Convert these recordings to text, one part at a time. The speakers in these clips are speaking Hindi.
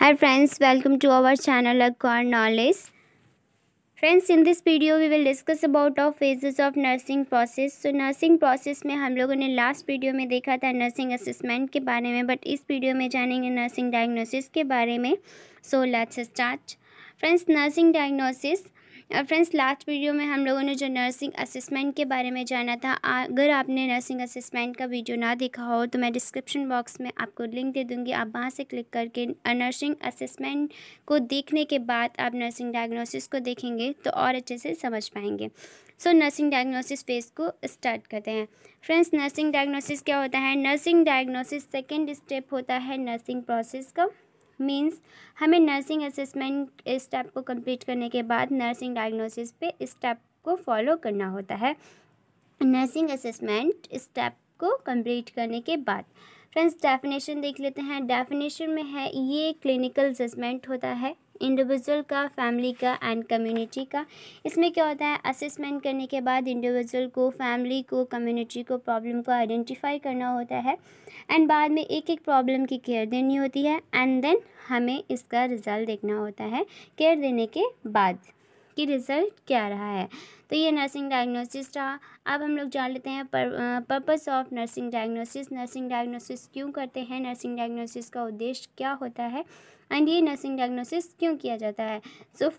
high friends welcome to our channel अकॉर knowledge friends in this video we will discuss about of phases of nursing process so nursing process में हम लोगों ने लास्ट वीडियो में देखा था नर्सिंग असिस्मेंट के बारे में बट इस वीडियो में जानेंगे नर्सिंग डायग्नोसिस के बारे में so let's start friends nursing diagnosis और फ्रेंड्स लास्ट वीडियो में हम लोगों ने जो नर्सिंग असेसमेंट के बारे में जाना था अगर आपने नर्सिंग असेसमेंट का वीडियो ना देखा हो तो मैं डिस्क्रिप्शन बॉक्स में आपको लिंक दे दूँगी आप वहाँ से क्लिक करके नर्सिंग असेसमेंट को देखने के बाद आप नर्सिंग डायग्नोसिस को देखेंगे तो और अच्छे से समझ पाएंगे सो नर्सिंग डायग्नोसिस फेज़ को स्टार्ट करते हैं फ्रेंड्स नर्सिंग डायग्नोसिस क्या होता है नर्सिंग डायग्नोसिस सेकेंड स्टेप होता है नर्सिंग प्रोसेस का मीन्स हमें नर्सिंग असेसमेंट स्टेप को कंप्लीट करने के बाद नर्सिंग डायग्नोसिस पे स्टेप को फॉलो करना होता है नर्सिंग असेसमेंट स्टेप को कंप्लीट करने के बाद फ्रेंड्स डेफिनेशन देख लेते हैं डेफिनेशन में है ये क्लिनिकल जजमेंट होता है इंडिविजुअल का फैमिली का एंड कम्युनिटी का इसमें क्या होता है असेसमेंट करने के बाद इंडिविजुअल को फैमिली को कम्युनिटी को प्रॉब्लम को आइडेंटिफाई करना होता है एंड बाद में एक एक प्रॉब्लम की केयर देनी होती है एंड देन हमें इसका रिज़ल्ट देखना होता है केयर देने के बाद कि रिज़ल्ट क्या रहा है तो ये नर्सिंग डायग्नोसिस रहा अब हम लोग जान लेते हैं purpose of nursing diagnosis nursing diagnosis क्यों करते हैं नर्सिंग डायग्नोसिस का उद्देश्य क्या होता है एंड ये नर्सिंग डायग्नोसिस क्यों किया जाता है so so,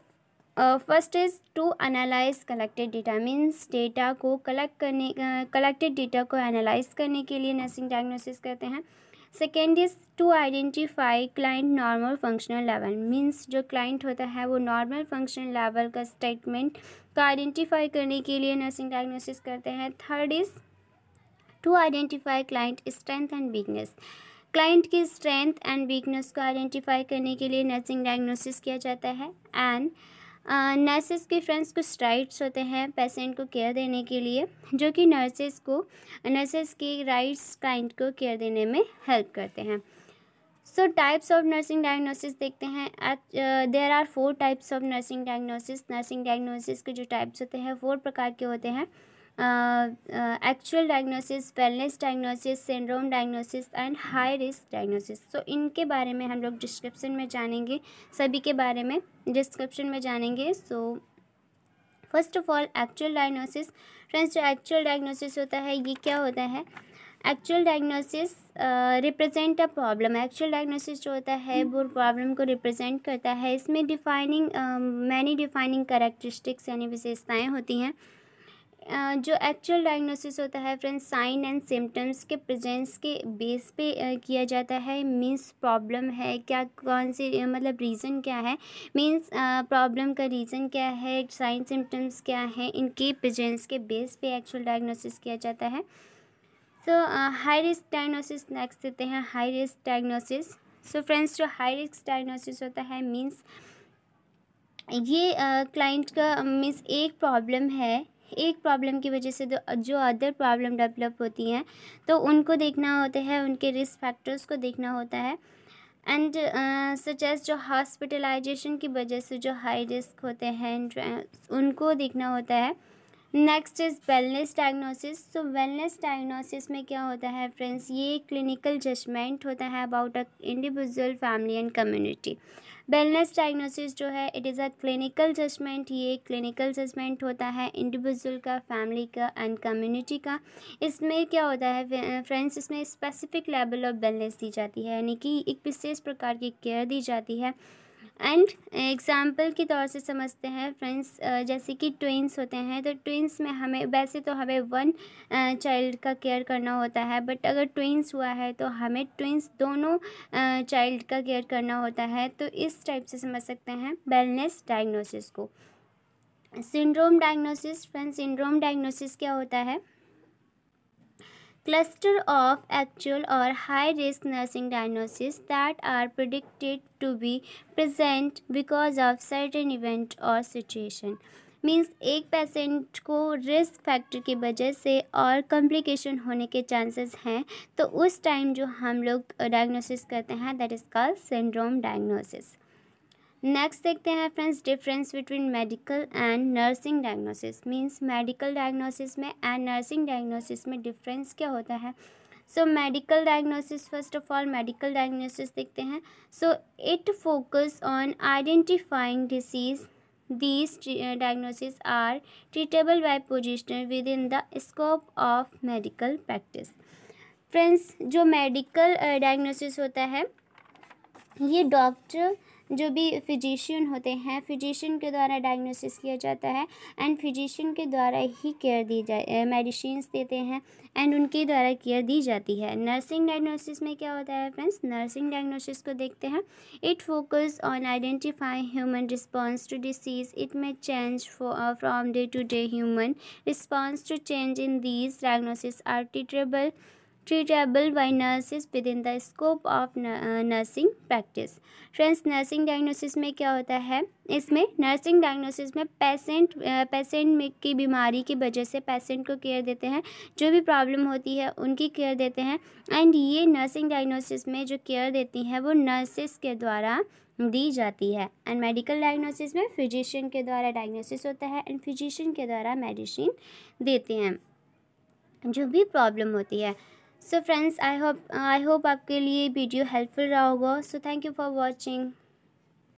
first is to analyse collected data means data को कलेक्ट करने कलेक्टेड डेटा को एनालाइज करने के लिए नर्सिंग डायग्नोसिस करते हैं second is to identify client normal functional level means जो क्लाइंट होता है वो नॉर्मल फंक्शनल लेवल का स्टेटमेंट का आइडेंटिफाई करने के लिए नर्सिंग डायग्नोसिस करते हैं third is to identify client strength and weakness client की स्ट्रेंथ एंड वीकनेस को आइडेंटिफाई करने के लिए नर्सिंग डायग्नोसिस किया जाता है एंड नर्सेस के फ्रेंड्स कुछ राइट्स होते हैं पेशेंट को केयर देने के लिए जो कि नर्सेस को नर्सेज के राइट्स क्लाइंट को केयर देने में हेल्प करते हैं so types of nursing diagnosis देखते हैं there are four types of nursing diagnosis nursing diagnosis के जो टाइप्स होते हैं फोर प्रकार के होते हैं actual diagnosis wellness diagnosis syndrome diagnosis and high risk diagnosis तो इनके बारे में हम लोग डिस्क्रिप्शन में जानेंगे सभी के बारे में डिस्क्रिप्शन में जानेंगे so first of all actual diagnosis friends जो एक्चुअल डायग्नोसिस होता है ये क्या होता है actual diagnosis represent a problem actual diagnosis जो होता है वो प्रॉब्लम को रिप्रेजेंट करता है इसमें डिफाइनिंग मैनी डिफाइनिंग करेक्टरिस्टिक्स यानी विशेषताएँ होती हैं जो एक्चुअल डायग्नोसिस होता है फ्रेंड्स साइन एंड सिम्टम्स के प्रेजेंस के बेस पे किया जाता है मीन्स प्रॉब्लम है क्या कौन सी मतलब रीज़न क्या है मीन्स प्रॉब्लम का रीज़न क्या है साइन सिम्टम्स क्या है इनके प्रेजेंस के बेस पे एक्चुअल डायग्नोसिस किया जाता है so high risk diagnosis next देते हैं high risk diagnosis so friends जो हाई रिस्क डायग्नोसिस होता है मीन्स ये क्लाइंट uh, का मीन्स एक प्रॉब्लम है एक प्रॉब्लम की वजह से जो अदर प्रॉब्लम डेवलप होती हैं तो उनको देखना होता है उनके रिस्क फैक्टर्स को देखना होता है एंड सच एज जो हॉस्पिटलाइजेशन की वजह से जो हाई रिस्क होते हैं उनको देखना होता है next is wellness diagnosis so wellness diagnosis में क्या होता है फ्रेंड्स ये क्लिनिकल जजमेंट होता है about a individual family and community wellness diagnosis जो है it is a clinical judgement ये क्लिनिकल जजमेंट होता है इंडिविजुअल का फैमिली का एंड कम्युनिटी का इसमें क्या होता है फ्रेंड्स इसमें स्पेसिफिक लेवल ऑफ वेलनेस दी जाती है यानी कि एक विशेष प्रकार की केयर दी जाती है एंड एग्ज़ाम्पल के तौर से समझते हैं फ्रेंड्स जैसे कि ट्विंस होते हैं तो ट्विंस में हमें वैसे तो हमें वन चाइल्ड का केयर करना होता है बट अगर ट्विंस हुआ है तो हमें ट्विंस दोनों चाइल्ड का केयर करना होता है तो इस टाइप से समझ सकते हैं वेलनेस डायग्नोसिस को syndrome diagnosis friend syndrome diagnosis क्या होता है cluster of actual or high risk nursing diagnoses that are predicted to be present because of certain event or situation means एक पेशेंट को रिस्क फैक्टर की वजह से और कॉम्प्लिकेशन होने के चांसेस हैं तो उस टाइम जो हम लोग डायग्नोसिस करते हैं that is called syndrome diagnosis next देखते हैं friends difference between medical and nursing diagnosis means medical diagnosis में एंड नर्सिंग डायग्नोसिस में डिफरेंस क्या होता है so medical diagnosis first of all medical diagnosis देखते हैं so it focus on identifying disease diagnosis are treatable treatable positioner within the scope of medical practice friends जो मेडिकल डायग्नोसिस uh, होता है ये डॉक्टर जो भी फिजिशियन होते हैं फिजिशियन के द्वारा डायग्नोसिस किया जाता है एंड फिजिशियन के द्वारा ही केयर दी जाए मेडिसिन देते हैं एंड उनके द्वारा केयर दी जाती है नर्सिंग डायग्नोसिस में क्या होता है फ्रेंड्स नर्सिंग डायग्नोसिस को देखते हैं it focus on identify human response to disease it may change from day to day human response to change in these diagnosis are treatable treatable by nurses within the scope of uh, nursing practice friends nursing diagnosis में क्या होता है इसमें नर्सिंग डायग्नोसिस में पेशेंट uh, patient में की बीमारी की वजह से patient को केयर देते हैं जो भी प्रॉब्लम होती है उनकी केयर देते हैं एंड ये नर्सिंग डायग्नोसिस में जो केयर देती हैं वो nurses के द्वारा दी जाती है एंड मेडिकल डायग्नोसिस में फिजिशियन के द्वारा डायग्नोसिस होता है एंड फिजिशियन के द्वारा मेडिसिन देते हैं जो भी प्रॉब्लम होती है so friends I hope I hope आपके लिए वीडियो हेल्पफुल रहा होगा so thank you for watching